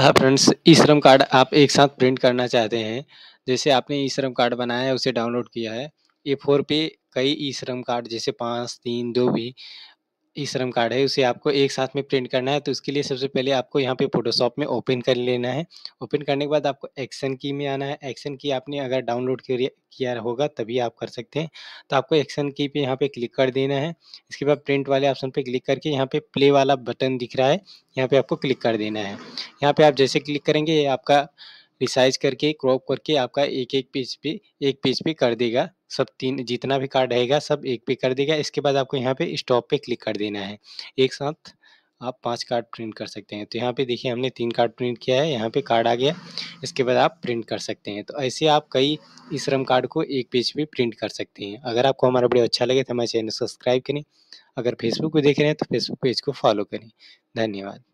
हाँ फ्रेंड्स ई श्रम कार्ड आप एक साथ प्रिंट करना चाहते हैं जैसे आपने ई श्रम कार्ड बनाया है उसे डाउनलोड किया है ए फोर पे कई ई श्रम कार्ड जैसे पाँच तीन दो भी ई श्रम कार्ड है उसे आपको एक साथ में प्रिंट करना है तो उसके लिए सबसे पहले आपको यहाँ पे फोटोशॉप में ओपन कर लेना है ओपन करने के बाद आपको एक्शन की में आना है एक्शन की आपने अगर डाउनलोड किया होगा तभी आप कर सकते हैं तो आपको एक्शन की पे यहाँ पे क्लिक कर देना है इसके बाद प्रिंट वाले ऑप्शन पर क्लिक करके यहाँ पे प्ले वाला बटन दिख रहा है यहाँ पे आपको क्लिक कर देना है यहाँ पे आप जैसे क्लिक करेंगे ये आपका रिसाइज करके क्रॉप करके आपका एक एक पीस पे एक पीस पे कर देगा सब तीन जितना भी कार्ड रहेगा सब एक पे कर देगा इसके बाद आपको यहाँ पे स्टॉप पे क्लिक कर देना है एक साथ आप पांच कार्ड प्रिंट कर सकते हैं तो यहाँ पे देखिए हमने तीन कार्ड प्रिंट किया है यहाँ पे कार्ड आ गया इसके बाद आप प्रिंट कर सकते हैं तो ऐसे आप कई इस रम कार्ड को एक पेज पे प्रिंट कर सकते हैं अगर आपको हमारा वीडियो अच्छा लगे तो हमारे चैनल सब्सक्राइब करें अगर फेसबुक पे देख रहे हैं तो फेसबुक पेज को फॉलो करें धन्यवाद